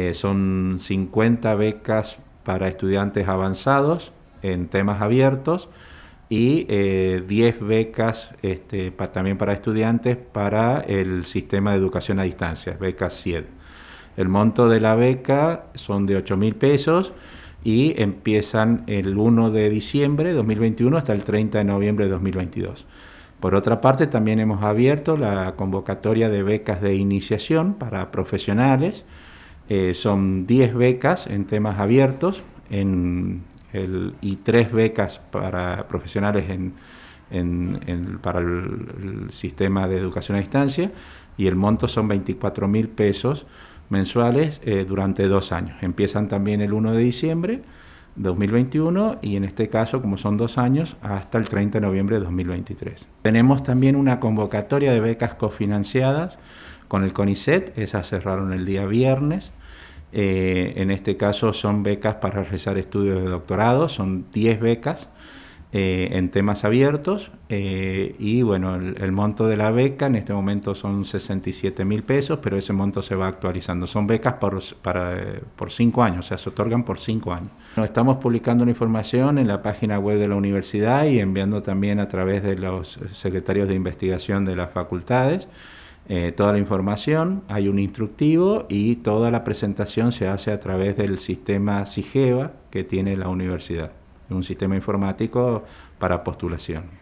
Eh, son 50 becas para estudiantes avanzados en temas abiertos y 10 eh, becas este, también para estudiantes para el sistema de educación a distancia, becas CIED. El monto de la beca son de 8 mil pesos y empiezan el 1 de diciembre de 2021 hasta el 30 de noviembre de 2022. Por otra parte, también hemos abierto la convocatoria de becas de iniciación para profesionales eh, son 10 becas en temas abiertos en y 3 becas para profesionales en, para el, sistema de educación a distancia y el monto son 24 mil pesos mensuales eh, durante dos años. Empiezan también el 1 de diciembre 2021 y en este caso, como son dos años, hasta el 30 de noviembre de 2023. Tenemos también una convocatoria de becas cofinanciadas con el CONICET, esas cerraron el día viernes eh, en este caso son becas para realizar estudios de doctorado, son 10 becas eh, en temas abiertos eh, y bueno, el, monto de la beca en este momento son 67 mil pesos, pero ese monto se va actualizando. Son becas por, para, cinco años, o sea, se otorgan por cinco años. estamos publicando la información en la página web de la universidad y enviando también a través de los secretarios de investigación de las facultades. Eh, toda la información, hay un instructivo y toda la presentación se hace a través del sistema SIGEVA que tiene la universidad, un sistema informático para postulación.